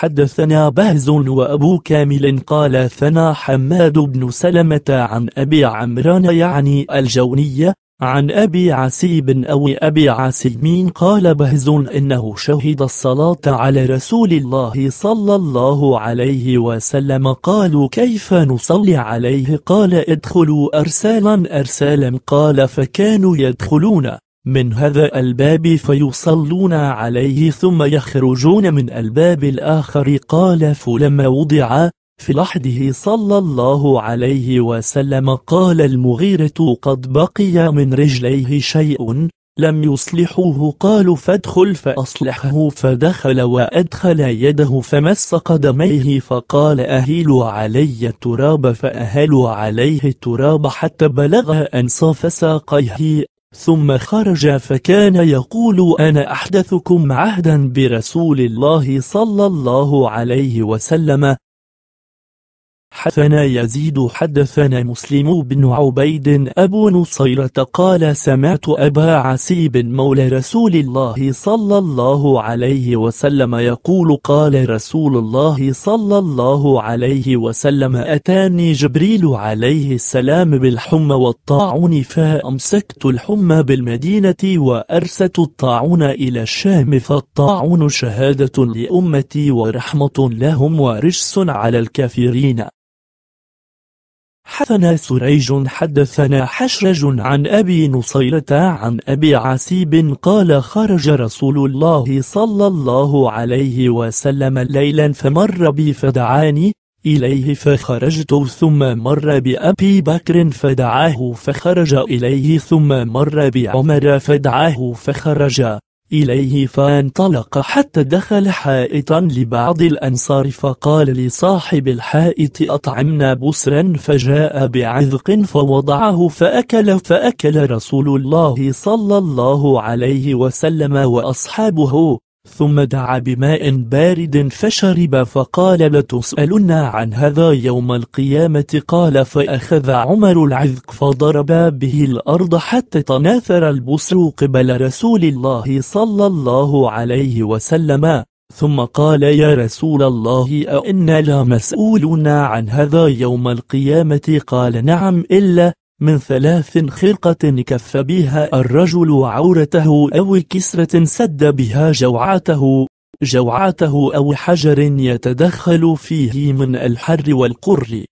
حدثنا بهز وأبو كامل قال ثنا حماد بن سلمة عن أبي عمران يعني الجونية عن أبي عسيب أو أبي عسيمين قال بهز إنه شهد الصلاة على رسول الله صلى الله عليه وسلم قالوا كيف نصلي عليه قال ادخلوا أرسالا أرسالا قال فكانوا يدخلون من هذا الباب فيصلون عليه ثم يخرجون من الباب الآخر قال فلما وضع في لحده صلى الله عليه وسلم قال المغيرة قد بقي من رجليه شيء لم يصلحوه قالوا فادخل فأصلحه فدخل وأدخل يده فمس قدميه فقال أهيلوا علي التراب فأهل عليه التراب حتى بلغ أنصاف ساقيه ثم خرج فكان يقول أنا أحدثكم عهدا برسول الله صلى الله عليه وسلم حدثنا يزيد حدثنا مسلم بن عبيد أبو نصيرة قال سمعت أبا عسيب مولى رسول الله صلى الله عليه وسلم يقول قال رسول الله صلى الله عليه وسلم أتاني جبريل عليه السلام بالحمى والطاعون فأمسكت الحمى بالمدينة وأرست الطاعون إلى الشام فالطاعون شهادة لأمتي ورحمة لهم ورجس على الكافرين حدثنا سريج حدثنا حشرج عن أبي نصيلة عن أبي عسيب قال خرج رسول الله صلى الله عليه وسلم ليلا فمر بي فدعاني إليه فخرجت ثم مر بأبي بكر فدعاه فخرج إليه ثم مر بعمر فدعاه فخرج إليه فانطلق حتى دخل حائطا لبعض الأنصار فقال لصاحب الحائط أطعمنا بسرا فجاء بعذق فوضعه فأكل فأكل رسول الله صلى الله عليه وسلم وأصحابه ثم دعا بماء بارد فشرب فقال لتسألن عن هذا يوم القيامة قال فأخذ عمر العذق فضرب به الأرض حتى تناثر البصر قبل رسول الله صلى الله عليه وسلم ثم قال يا رسول الله أئنا مسؤولنا عن هذا يوم القيامة قال نعم إلا من ثلاث خرقة كف بها الرجل عورته أو كسرة سد بها جوعته جوعته أو حجر يتدخل فيه من الحر والقر